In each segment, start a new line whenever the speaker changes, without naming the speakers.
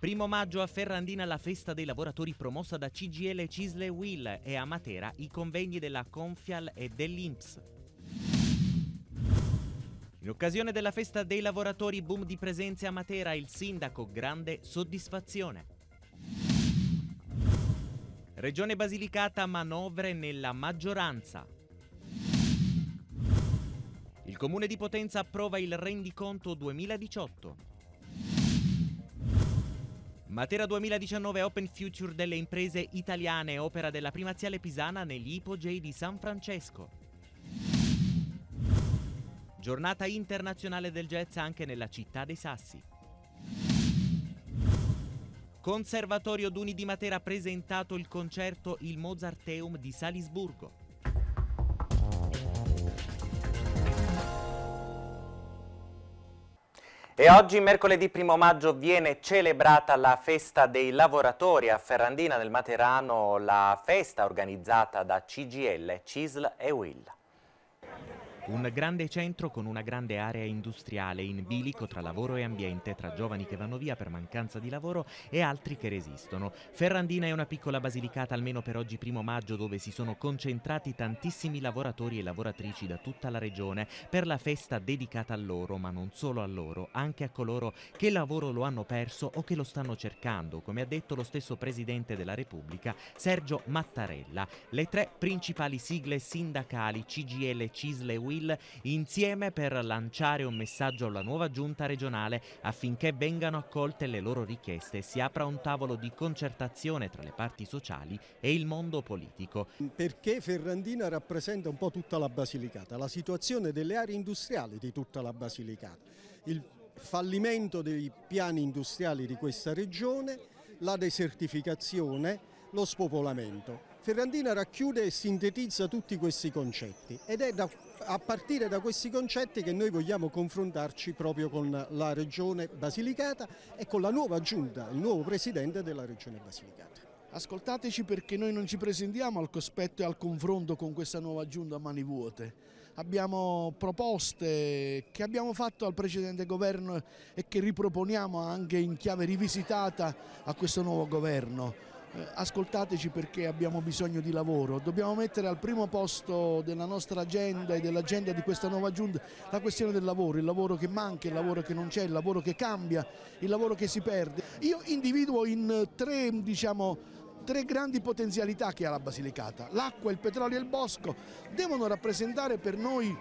Primo maggio a Ferrandina la festa dei lavoratori promossa da CGL Cisle Will e a Matera i convegni della Confial e dell'Inps. In occasione della festa dei lavoratori boom di presenze a Matera il sindaco grande soddisfazione. Regione Basilicata manovre nella maggioranza. Il comune di Potenza approva il rendiconto 2018. Matera 2019 Open Future delle imprese italiane, opera della primaziale pisana negli ipogei di San Francesco. Giornata internazionale del jazz anche nella città dei Sassi. Conservatorio Duni di Matera ha presentato il concerto Il Mozarteum di Salisburgo. E oggi, mercoledì 1 maggio, viene celebrata la Festa dei Lavoratori a Ferrandina nel Materano, la festa organizzata da CGL, CISL e Will. Un grande centro con una grande area industriale in bilico tra lavoro e ambiente, tra giovani che vanno via per mancanza di lavoro e altri che resistono. Ferrandina è una piccola basilicata almeno per oggi primo maggio dove si sono concentrati tantissimi lavoratori e lavoratrici da tutta la regione per la festa dedicata a loro, ma non solo a loro, anche a coloro che lavoro lo hanno perso o che lo stanno cercando, come ha detto lo stesso Presidente della Repubblica Sergio Mattarella. Le tre principali sigle sindacali CGL, CISLE e WIL Brasil insieme per lanciare un messaggio alla nuova giunta regionale affinché vengano accolte le loro richieste e si apra un tavolo di concertazione tra le parti sociali e il mondo politico.
Perché Ferrandina rappresenta un po' tutta la Basilicata, la situazione delle aree industriali di tutta la Basilicata, il fallimento dei piani industriali di questa regione, la desertificazione, lo spopolamento. Ferrandina racchiude e sintetizza tutti questi concetti ed è da, a partire da questi concetti che noi vogliamo confrontarci proprio con la Regione Basilicata e con la nuova giunta, il nuovo Presidente della Regione Basilicata. Ascoltateci perché noi non ci presentiamo al cospetto e al confronto con questa nuova giunta a mani vuote. Abbiamo proposte che abbiamo fatto al precedente governo e che riproponiamo anche in chiave rivisitata a questo nuovo governo eh, ascoltateci perché abbiamo bisogno di lavoro, dobbiamo mettere al primo posto della nostra agenda e dell'agenda di questa nuova giunta la questione del lavoro, il lavoro che manca, il lavoro che non c'è, il lavoro che cambia, il lavoro che si perde. Io individuo in tre, diciamo, tre grandi potenzialità che ha la Basilicata, l'acqua, il petrolio e il bosco, devono rappresentare per noi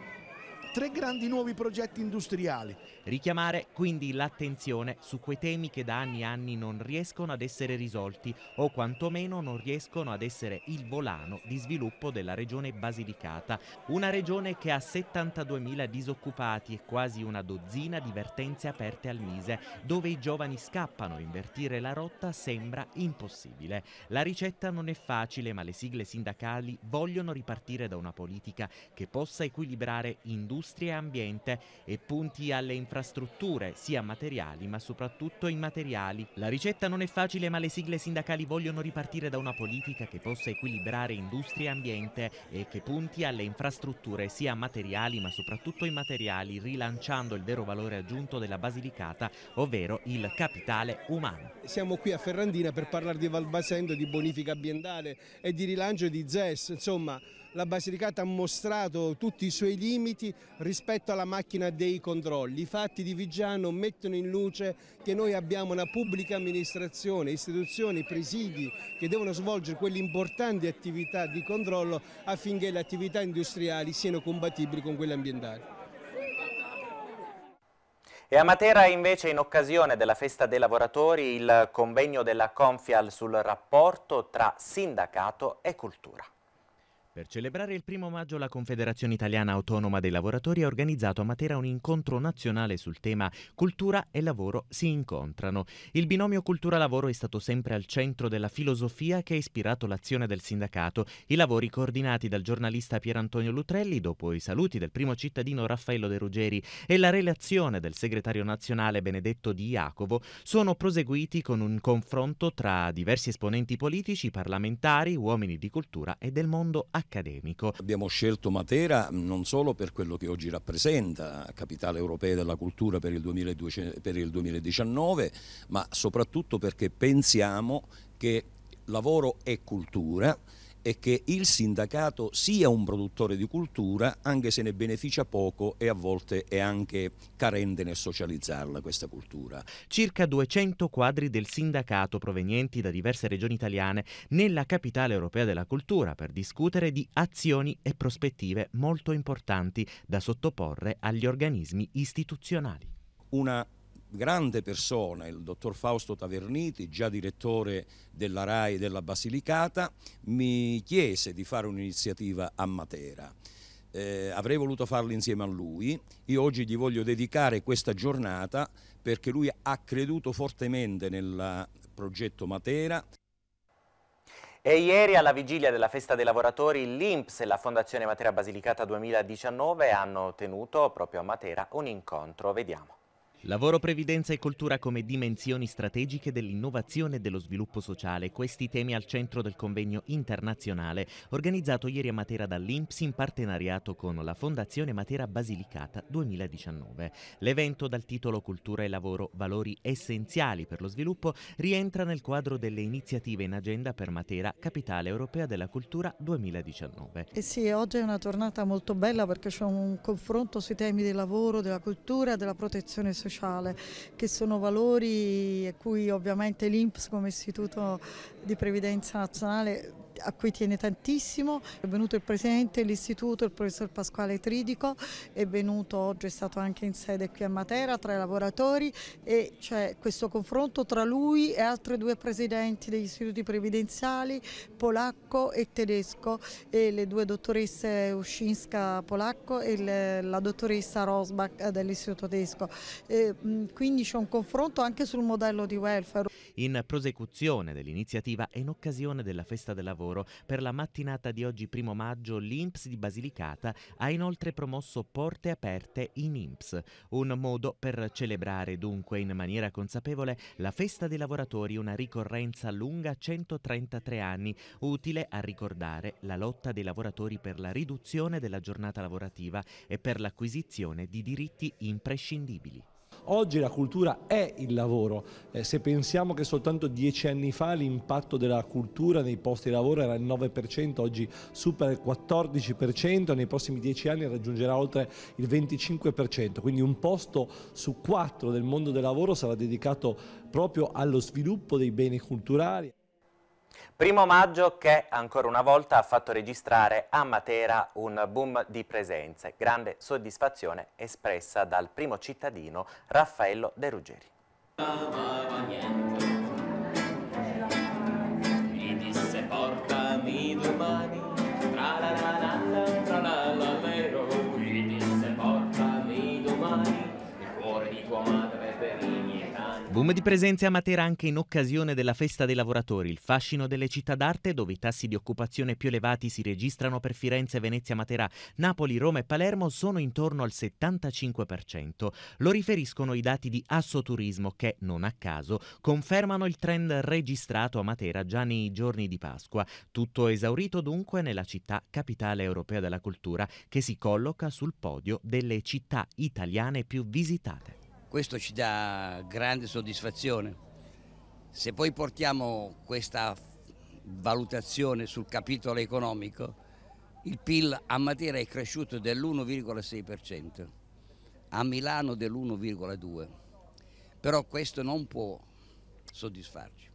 tre grandi nuovi
progetti industriali. Richiamare quindi l'attenzione su quei temi che da anni e anni non riescono ad essere risolti o quantomeno non riescono ad essere il volano di sviluppo della regione Basilicata, una regione che ha 72.000 disoccupati e quasi una dozzina di vertenze aperte al Mise, dove i giovani scappano, invertire la rotta sembra impossibile. La ricetta non è facile, ma le sigle sindacali vogliono ripartire da una politica che possa equilibrare industria industria e ambiente e punti alle infrastrutture, sia materiali ma soprattutto immateriali. La ricetta non è facile ma le sigle sindacali vogliono ripartire da una politica che possa equilibrare industria e ambiente e che punti alle infrastrutture sia materiali ma soprattutto immateriali, rilanciando il vero valore aggiunto della Basilicata, ovvero il capitale umano.
Siamo qui a Ferrandina per parlare di Valbasendo, di bonifica ambientale e di rilancio di ZES, insomma la Basilicata ha mostrato tutti i suoi limiti rispetto alla macchina dei controlli. I fatti di Vigiano mettono in luce che noi abbiamo una pubblica amministrazione, istituzioni, presidi che devono svolgere quelle importanti attività di controllo affinché le attività industriali siano compatibili con quelle ambientali.
E a Matera invece in occasione della festa dei lavoratori il convegno della Confial sul rapporto tra sindacato e cultura. Per celebrare il primo maggio la Confederazione Italiana Autonoma dei Lavoratori ha organizzato a Matera un incontro nazionale sul tema Cultura e lavoro si incontrano. Il binomio cultura-lavoro è stato sempre al centro della filosofia che ha ispirato l'azione del sindacato. I lavori coordinati dal giornalista Pierantonio Lutrelli, dopo i saluti del primo cittadino Raffaello De Ruggeri e la relazione del segretario nazionale Benedetto Di Iacovo, sono proseguiti con un confronto tra diversi esponenti politici, parlamentari, uomini di cultura e del mondo accademico accademico. Abbiamo scelto Matera mm, non solo per quello che oggi rappresenta, capitale europea della cultura per il, per il 2019, ma soprattutto
perché pensiamo che lavoro e cultura è che il
sindacato sia un produttore di cultura anche se ne beneficia poco e a volte è anche carente nel socializzarla questa cultura. Circa 200 quadri del sindacato provenienti da diverse regioni italiane nella capitale europea della cultura per discutere di azioni e prospettive molto importanti da sottoporre agli organismi istituzionali. Una grande persona, il dottor Fausto Taverniti,
già direttore della RAI della Basilicata, mi chiese di fare un'iniziativa a Matera. Eh, avrei voluto farlo insieme a lui, io oggi gli voglio dedicare questa giornata perché lui ha creduto fortemente nel progetto Matera.
E ieri alla vigilia della Festa dei Lavoratori l'INPS e la Fondazione Matera Basilicata 2019 hanno tenuto proprio a Matera un incontro, vediamo. Lavoro, previdenza e cultura come dimensioni strategiche dell'innovazione e dello sviluppo sociale, questi temi al centro del convegno internazionale organizzato ieri a Matera dall'INPS in partenariato con la Fondazione Matera Basilicata 2019. L'evento dal titolo Cultura e lavoro, valori essenziali per lo sviluppo, rientra nel quadro delle iniziative in agenda per Matera, capitale europea della cultura 2019. E
eh sì, oggi è una giornata molto bella perché c'è un confronto sui temi del lavoro, della cultura, della protezione sociale sociale, che sono valori a eh, cui ovviamente l'INPS come istituto di previdenza nazionale a cui tiene tantissimo. È venuto il presidente dell'istituto, il professor Pasquale Tridico, è venuto oggi, è stato anche in sede qui a Matera tra i lavoratori e c'è questo confronto tra lui e altri due presidenti degli istituti previdenziali, polacco e tedesco, e le due dottoresse Uscinska polacco e le, la dottoressa Rosbach dell'istituto tedesco. E, quindi c'è un confronto anche sul modello di welfare.
In prosecuzione dell'iniziativa e in occasione della festa del lavoro lavoro. Per la mattinata di oggi, 1 maggio, l'INPS di Basilicata ha inoltre promosso Porte Aperte in INPS, un modo per celebrare dunque in maniera consapevole la festa dei lavoratori, una ricorrenza lunga 133 anni, utile a ricordare la lotta dei lavoratori per la riduzione della giornata lavorativa e per l'acquisizione di diritti imprescindibili.
Oggi la cultura è il lavoro. Eh, se pensiamo che soltanto dieci anni fa l'impatto della cultura nei posti di lavoro era il 9%, oggi supera il 14%, nei prossimi dieci anni raggiungerà oltre il 25%, quindi un posto su quattro del mondo del lavoro sarà dedicato proprio allo sviluppo dei beni culturali.
Primo maggio che ancora una volta ha fatto registrare a Matera un boom di presenze. Grande soddisfazione espressa dal primo cittadino Raffaello De Ruggeri. Boom di presenze a Matera anche in occasione della Festa dei Lavoratori, il fascino delle città d'arte dove i tassi di occupazione più elevati si registrano per Firenze, Venezia, Matera, Napoli, Roma e Palermo sono intorno al 75%. Lo riferiscono i dati di Assoturismo che, non a caso, confermano il trend registrato a Matera già nei giorni di Pasqua. Tutto esaurito dunque nella città capitale europea della cultura che si colloca sul podio delle città italiane più visitate. Questo ci dà grande soddisfazione. Se poi portiamo questa valutazione sul capitolo economico, il PIL a Matera è cresciuto dell'1,6%, a Milano dell'1,2%. Però questo non può soddisfarci,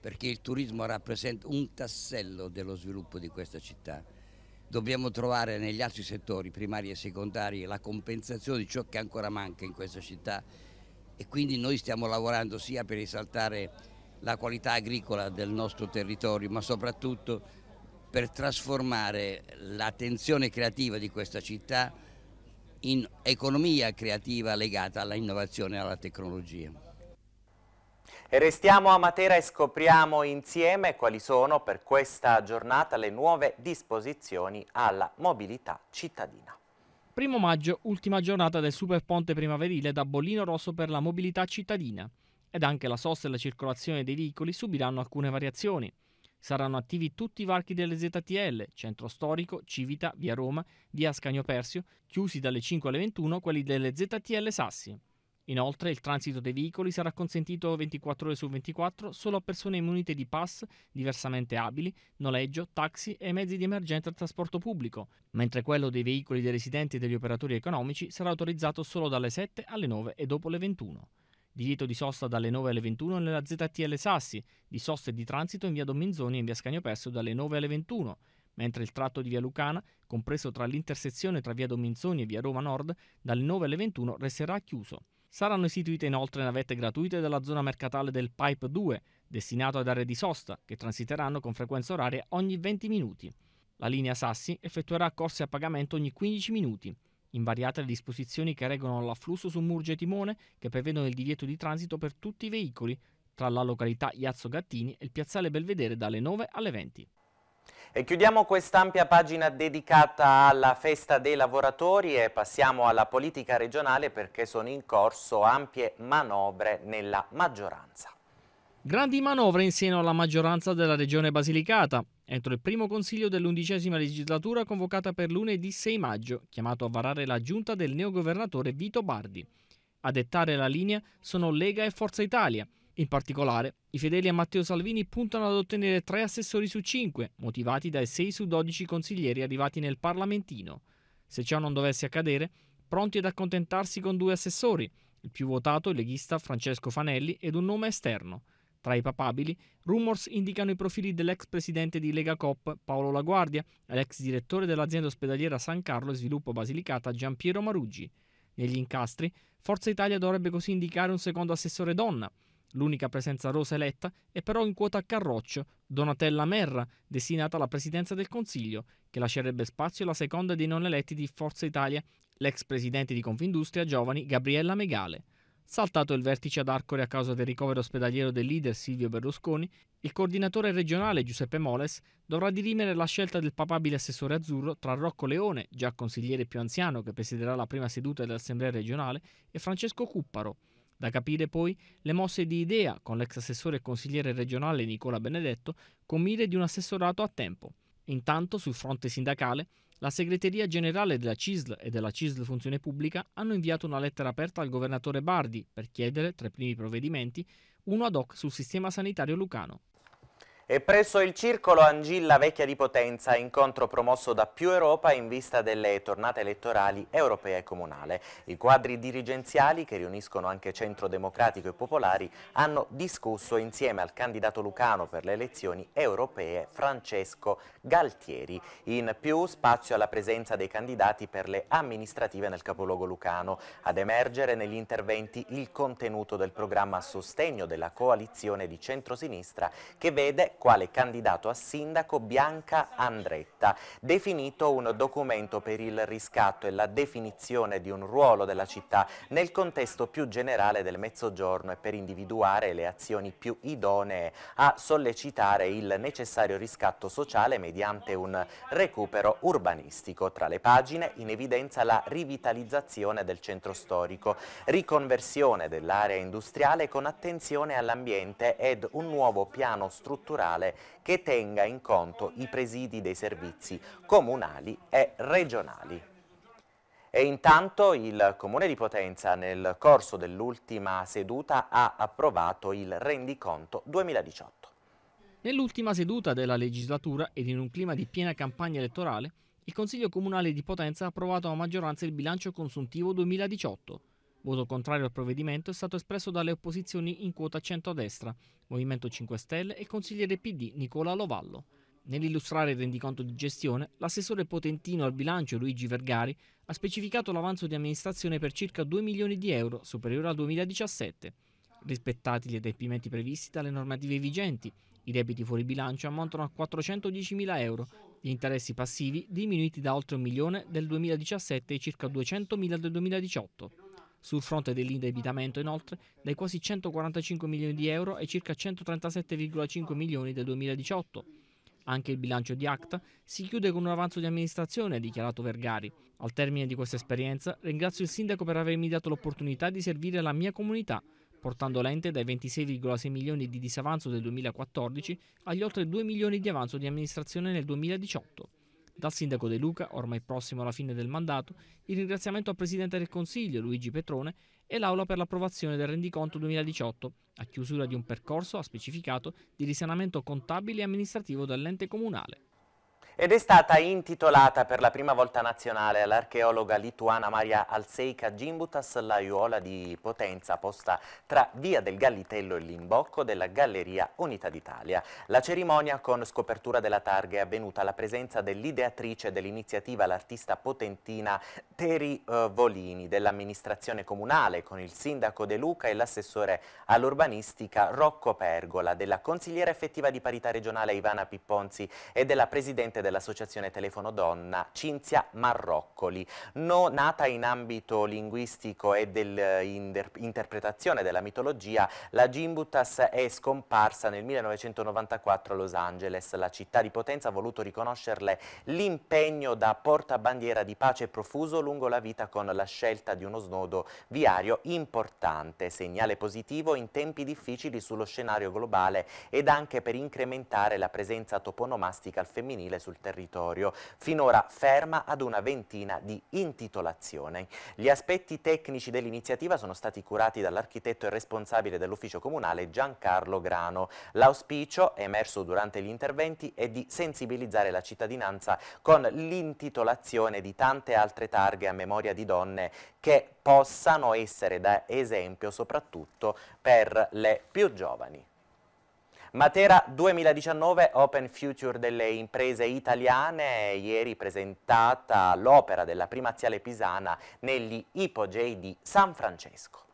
perché il turismo rappresenta un tassello dello sviluppo di questa città dobbiamo trovare negli altri settori, primari e secondari, la compensazione di ciò che ancora manca in questa città e quindi noi stiamo lavorando sia per risaltare la qualità agricola del nostro territorio, ma soprattutto per trasformare l'attenzione creativa di questa città in economia creativa legata all'innovazione e alla tecnologia. E restiamo a Matera e scopriamo insieme quali sono per questa giornata le nuove disposizioni alla mobilità cittadina.
Primo maggio, ultima giornata del superponte primaverile da bollino rosso per la mobilità cittadina ed anche la sosta e la circolazione dei veicoli subiranno alcune variazioni. Saranno attivi tutti i varchi delle ZTL, centro storico, Civita, via Roma, via Ascanio Persio, chiusi dalle 5 alle 21 quelli delle ZTL Sassi. Inoltre il transito dei veicoli sarà consentito 24 ore su 24 solo a persone immunite di pass, diversamente abili, noleggio, taxi e mezzi di emergenza al trasporto pubblico, mentre quello dei veicoli dei residenti e degli operatori economici sarà autorizzato solo dalle 7 alle 9 e dopo le 21. Divieto di sosta dalle 9 alle 21 nella ZTL Sassi, di sosta e di transito in via Dominzoni e in via Scagno Scagnopesso dalle 9 alle 21, mentre il tratto di via Lucana, compreso tra l'intersezione tra via Dominzoni e via Roma Nord, dalle 9 alle 21 resterà chiuso. Saranno istituite inoltre navette gratuite della zona mercatale del Pipe 2, destinato ad aree di sosta, che transiteranno con frequenza oraria ogni 20 minuti. La linea Sassi effettuerà corse a pagamento ogni 15 minuti. Invariate le disposizioni che regolano l'afflusso su Murge e Timone, che prevedono il divieto di transito per tutti i veicoli, tra la località Iazzo Gattini e il piazzale Belvedere dalle 9 alle 20.
E chiudiamo quest'ampia pagina dedicata alla festa dei lavoratori e passiamo alla politica regionale perché sono in corso ampie manovre nella maggioranza.
Grandi manovre in seno alla maggioranza della regione Basilicata. Entro il primo consiglio dell'undicesima legislatura convocata per lunedì 6 maggio, chiamato a varare la giunta del neogovernatore Vito Bardi. A dettare la linea sono Lega e Forza Italia – in particolare, i fedeli a Matteo Salvini puntano ad ottenere tre assessori su cinque, motivati dai 6 su 12 consiglieri arrivati nel Parlamentino. Se ciò non dovesse accadere, pronti ad accontentarsi con due assessori, il più votato il leghista Francesco Fanelli ed un nome esterno. Tra i papabili, rumors indicano i profili dell'ex presidente di Lega Cop Paolo Laguardia e l'ex direttore dell'azienda ospedaliera San Carlo e Sviluppo Basilicata Giampiero Maruggi. Negli incastri, Forza Italia dovrebbe così indicare un secondo assessore donna, L'unica presenza rosa eletta è però in quota a Carroccio, Donatella Merra, destinata alla presidenza del Consiglio, che lascerebbe spazio alla seconda dei non eletti di Forza Italia, l'ex presidente di Confindustria Giovani Gabriella Megale. Saltato il vertice ad Arcore a causa del ricovero ospedaliero del leader Silvio Berlusconi, il coordinatore regionale Giuseppe Moles dovrà dirimere la scelta del papabile assessore azzurro tra Rocco Leone, già consigliere più anziano che presiderà la prima seduta dell'Assemblea regionale, e Francesco Cupparo, da capire poi le mosse di Idea con l'ex assessore e consigliere regionale Nicola Benedetto con mire di un assessorato a tempo. Intanto, sul fronte sindacale, la segreteria generale della CISL e della CISL Funzione Pubblica hanno inviato una lettera aperta al governatore Bardi per chiedere, tra i primi provvedimenti, uno ad hoc sul sistema sanitario lucano.
E presso il circolo Angilla Vecchia di Potenza, incontro promosso da Più Europa in vista delle tornate elettorali europee e comunale. I quadri dirigenziali, che riuniscono anche Centro Democratico e Popolari, hanno discusso insieme al candidato lucano per le elezioni europee Francesco Galtieri. In più spazio alla presenza dei candidati per le amministrative nel capoluogo lucano. Ad emergere negli interventi il contenuto del programma a sostegno della coalizione di centrosinistra che vede quale candidato a sindaco Bianca Andretta, definito un documento per il riscatto e la definizione di un ruolo della città nel contesto più generale del Mezzogiorno e per individuare le azioni più idonee a sollecitare il necessario riscatto sociale mediante un recupero urbanistico. Tra le pagine in evidenza la rivitalizzazione del centro storico, riconversione dell'area industriale con attenzione all'ambiente ed un nuovo piano strutturale elettorale che tenga in conto i presidi dei servizi comunali e regionali. E intanto il Comune di Potenza nel corso dell'ultima seduta ha approvato il rendiconto 2018.
Nell'ultima seduta della legislatura ed in un clima di piena campagna elettorale, il Consiglio Comunale di Potenza ha approvato a maggioranza il bilancio consuntivo 2018 Voto contrario al provvedimento è stato espresso dalle opposizioni in quota centrodestra, Movimento 5 Stelle e consigliere PD Nicola Lovallo. Nell'illustrare il rendiconto di gestione, l'assessore potentino al bilancio Luigi Vergari ha specificato l'avanzo di amministrazione per circa 2 milioni di euro, superiore al 2017. Rispettati gli adempimenti previsti dalle normative vigenti, i debiti fuori bilancio ammontano a 410 mila euro, gli interessi passivi diminuiti da oltre un milione del 2017 e circa 200 mila del 2018. Sul fronte dell'indebitamento, inoltre, dai quasi 145 milioni di euro ai circa 137,5 milioni del 2018. Anche il bilancio di Acta si chiude con un avanzo di amministrazione, ha dichiarato Vergari. Al termine di questa esperienza ringrazio il sindaco per avermi dato l'opportunità di servire la mia comunità, portando l'ente dai 26,6 milioni di disavanzo del 2014 agli oltre 2 milioni di avanzo di amministrazione nel 2018. Dal sindaco De Luca, ormai prossimo alla fine del mandato, il ringraziamento al Presidente del Consiglio Luigi Petrone e l'Aula per l'approvazione del rendiconto 2018, a chiusura di un percorso, ha specificato, di risanamento contabile e amministrativo dell'ente comunale. Ed è stata
intitolata per la prima volta nazionale all'archeologa lituana Maria Alseika Gimbutas la l'aiuola di Potenza posta tra Via del Gallitello e l'imbocco della Galleria Unità d'Italia. La cerimonia con scopertura della targa è avvenuta alla presenza dell'ideatrice dell'iniziativa l'artista potentina Teri eh, Volini dell'amministrazione comunale con il sindaco De Luca e l'assessore all'urbanistica Rocco Pergola, della consigliera effettiva di parità regionale Ivana Pipponzi e della presidente dell'Associazione Telefono Donna, Cinzia Marroccoli. No, nata in ambito linguistico e dell'interpretazione della mitologia, la Gimbutas è scomparsa nel 1994 a Los Angeles. La città di Potenza ha voluto riconoscerle l'impegno da portabandiera di pace profuso lungo la vita con la scelta di uno snodo viario importante, segnale positivo in tempi difficili sullo scenario globale ed anche per incrementare la presenza toponomastica al femminile sul sul territorio, finora ferma ad una ventina di intitolazioni. Gli aspetti tecnici dell'iniziativa sono stati curati dall'architetto e responsabile dell'ufficio comunale Giancarlo Grano. L'auspicio, emerso durante gli interventi, è di sensibilizzare la cittadinanza con l'intitolazione di tante altre targhe a memoria di donne che possano essere da esempio soprattutto per le più giovani. Matera 2019 Open Future delle imprese italiane, ieri presentata l'opera della primaziale pisana negli ipogei di San Francesco.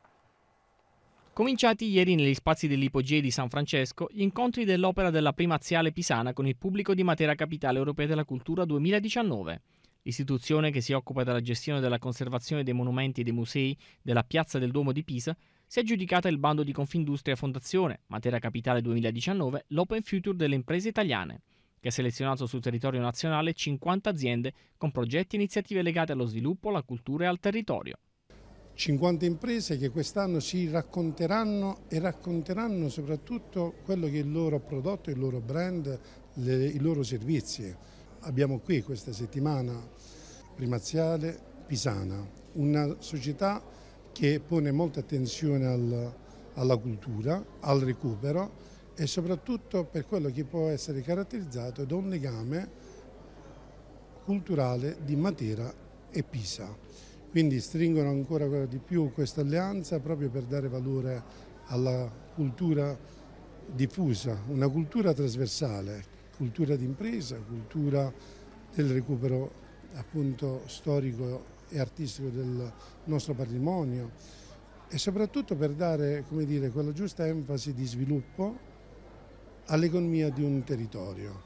Cominciati ieri negli spazi dell'ipogei di San Francesco gli incontri dell'opera della primaziale pisana con il pubblico di Matera Capitale Europea della Cultura 2019. L'istituzione che si occupa della gestione e della conservazione dei monumenti e dei musei della piazza del Duomo di Pisa si è aggiudicata il bando di Confindustria Fondazione Matera Capitale 2019 l'Open Future delle imprese italiane, che ha selezionato sul territorio nazionale 50 aziende con progetti e iniziative legate allo sviluppo, alla cultura e al territorio.
50 imprese che quest'anno si racconteranno e racconteranno soprattutto quello che è il loro prodotto, il loro brand, le, i loro servizi. Abbiamo qui questa settimana Primaziale Pisana, una società che pone molta attenzione al, alla cultura, al recupero e soprattutto per quello che può essere caratterizzato da un legame culturale di Matera e Pisa. Quindi stringono ancora di più questa alleanza proprio per dare valore alla cultura diffusa, una cultura trasversale, cultura d'impresa, cultura del recupero appunto storico e artistico del nostro patrimonio e soprattutto per dare come dire, quella giusta enfasi di sviluppo all'economia di un territorio.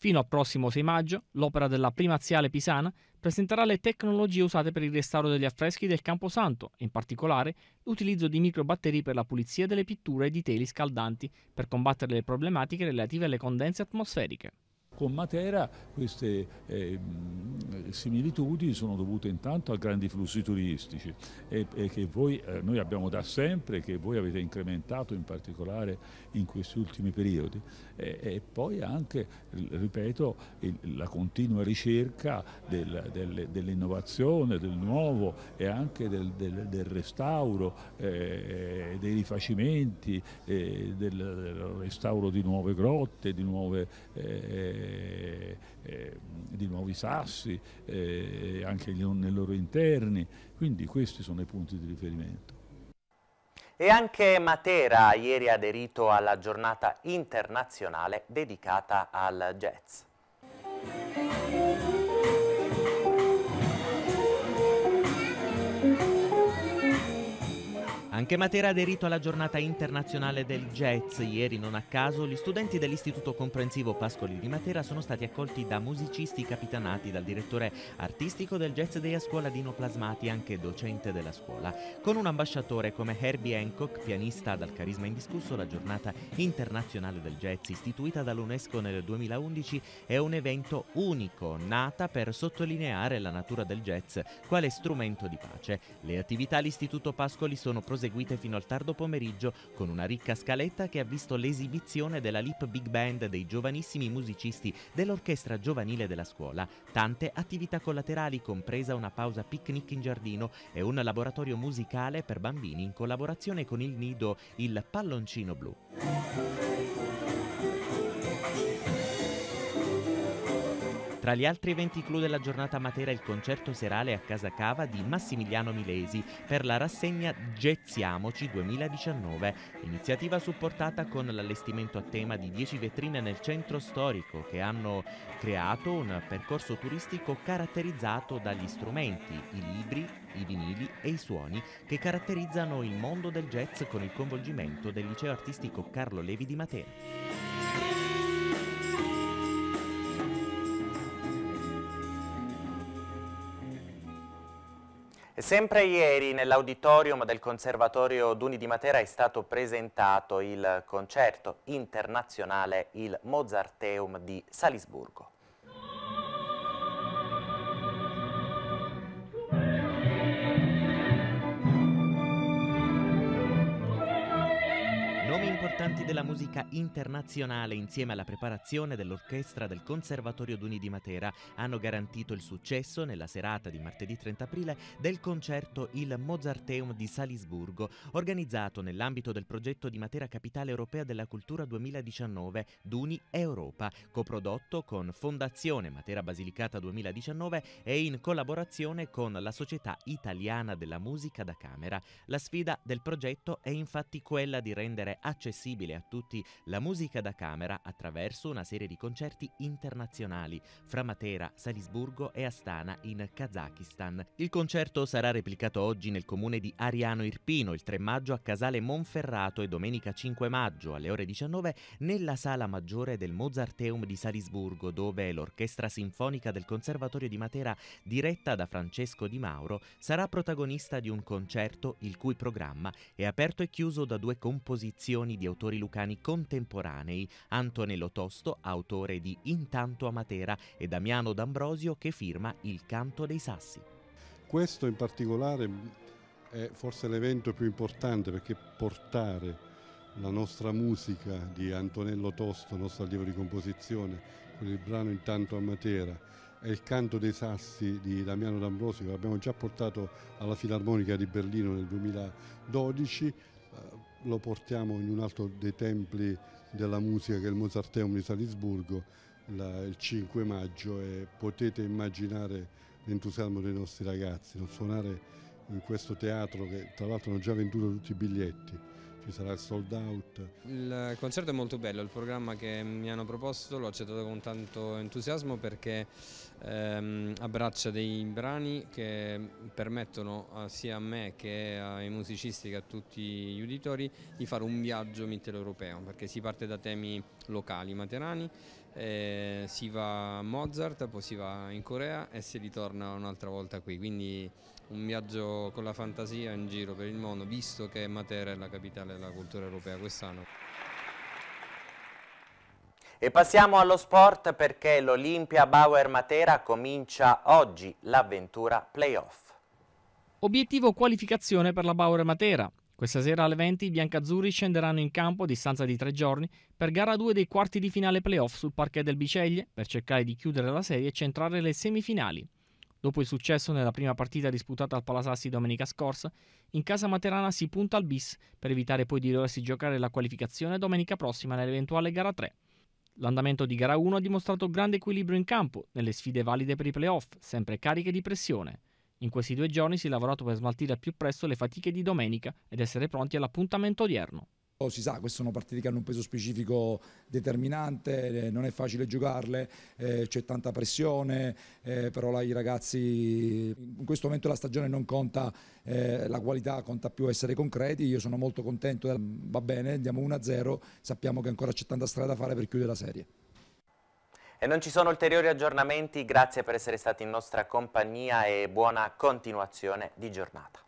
Fino al prossimo 6 maggio, l'opera della primaziale pisana presenterà le tecnologie usate per il restauro degli affreschi del Camposanto, in particolare l'utilizzo di microbatteri per la pulizia delle pitture e di teli scaldanti per combattere le problematiche relative alle condense atmosferiche. Con Matera queste
eh, similitudini sono dovute intanto a grandi flussi turistici e, e che voi, eh, noi abbiamo da sempre, che voi avete incrementato in particolare in questi ultimi periodi e, e poi anche, ripeto, il, la continua ricerca del, del, dell'innovazione, del nuovo e anche del, del restauro, eh, dei rifacimenti, eh, del, restauro di nuove grotte, di nuove... Eh, eh, eh, di nuovi sassi, eh, anche nei loro interni, quindi questi sono i punti di riferimento.
E anche Matera ieri ha aderito alla giornata internazionale dedicata al jazz. Anche Matera ha aderito alla giornata internazionale del jazz. Ieri, non a caso, gli studenti dell'Istituto Comprensivo Pascoli di Matera sono stati accolti da musicisti capitanati dal direttore artistico del Jazz Day a scuola Dino Plasmati, anche docente della scuola. Con un ambasciatore come Herbie Hancock, pianista dal carisma indiscusso, la giornata internazionale del jazz, istituita dall'UNESCO nel 2011, è un evento unico, nata per sottolineare la natura del jazz quale strumento di pace. Le attività all'Istituto Pascoli sono proseguite proseguite fino al tardo pomeriggio con una ricca scaletta che ha visto l'esibizione della Lip Big Band dei giovanissimi musicisti dell'orchestra giovanile della scuola, tante attività collaterali compresa una pausa picnic in giardino e un laboratorio musicale per bambini in collaborazione con il nido Il Palloncino Blu. Tra gli altri eventi clou della giornata matera il concerto serale a Casa Cava di Massimiliano Milesi per la rassegna Gezziamoci 2019, iniziativa supportata con l'allestimento a tema di 10 vetrine nel centro storico che hanno creato un percorso turistico caratterizzato dagli strumenti, i libri, i vinili e i suoni che caratterizzano il mondo del jazz con il coinvolgimento del liceo artistico Carlo Levi di Matera. Sempre ieri nell'auditorium del Conservatorio Duni di Matera è stato presentato il concerto internazionale Il Mozarteum di Salisburgo. importanti della musica internazionale insieme alla preparazione dell'orchestra del Conservatorio d'Uni di Matera hanno garantito il successo nella serata di martedì 30 aprile del concerto Il Mozarteum di Salisburgo, organizzato nell'ambito del progetto di Matera Capitale Europea della Cultura 2019 d'Uni Europa, coprodotto con Fondazione Matera Basilicata 2019 e in collaborazione con la Società Italiana della Musica da Camera. La sfida del progetto è infatti quella di rendere accessibile accessibile a tutti la musica da camera attraverso una serie di concerti internazionali fra Matera, Salisburgo e Astana in Kazakistan. Il concerto sarà replicato oggi nel comune di Ariano Irpino il 3 maggio a Casale Monferrato e domenica 5 maggio alle ore 19 nella sala maggiore del Mozarteum di Salisburgo dove l'Orchestra Sinfonica del Conservatorio di Matera diretta da Francesco Di Mauro sarà protagonista di un concerto il cui programma è aperto e chiuso da due composizioni di autori lucani contemporanei, Antonello Tosto, autore di Intanto a Matera, e Damiano D'Ambrosio che firma Il canto dei sassi.
Questo in particolare è forse l'evento più importante perché portare la nostra musica di Antonello Tosto, nostro allievo di composizione, con il brano Intanto a Matera e il canto dei sassi di Damiano D'Ambrosio che abbiamo già portato alla Filarmonica di Berlino nel 2012, lo portiamo in un altro dei templi della musica che è il Mozarteum di Salisburgo la, il 5 maggio e potete immaginare l'entusiasmo dei nostri ragazzi, non suonare in questo teatro che tra l'altro hanno già venduto tutti i biglietti ci sarà il sold out.
Il concerto è molto bello, il programma che mi hanno proposto l'ho accettato con tanto entusiasmo perché ehm, abbraccia dei brani che permettono sia a me che ai musicisti che a tutti gli uditori di fare un viaggio mitteleuropeo perché si parte da temi locali, materani, eh, si va a Mozart, poi si va in Corea e si ritorna un'altra volta qui, quindi un viaggio con la fantasia in giro per il mondo, visto che Matera è la capitale della cultura europea quest'anno.
E passiamo allo sport perché l'Olimpia Bauer Matera comincia oggi l'avventura playoff.
Obiettivo qualificazione per la Bauer Matera. Questa sera alle 20 i biancazzurri scenderanno in campo a distanza di tre giorni per gara 2 dei quarti di finale playoff sul parquet del Biceglie per cercare di chiudere la serie e centrare le semifinali. Dopo il successo nella prima partita disputata al Palasassi domenica scorsa, in casa materana si punta al bis per evitare poi di doversi giocare la qualificazione domenica prossima nell'eventuale gara 3. L'andamento di gara 1 ha dimostrato grande equilibrio in campo, nelle sfide valide per i playoff, sempre cariche di pressione. In questi due giorni si è lavorato per smaltire al più presto le fatiche di domenica ed essere pronti all'appuntamento odierno. Oh, si sa, queste sono partite che hanno un peso specifico determinante, eh, non è facile giocarle, eh, c'è tanta pressione, eh, però là, i ragazzi in questo momento della stagione non conta eh, la qualità, conta più essere concreti, io sono molto contento, va bene, andiamo 1-0, sappiamo che ancora c'è tanta strada da fare per chiudere la serie.
E non ci sono ulteriori aggiornamenti, grazie per essere stati in nostra compagnia e buona continuazione di giornata.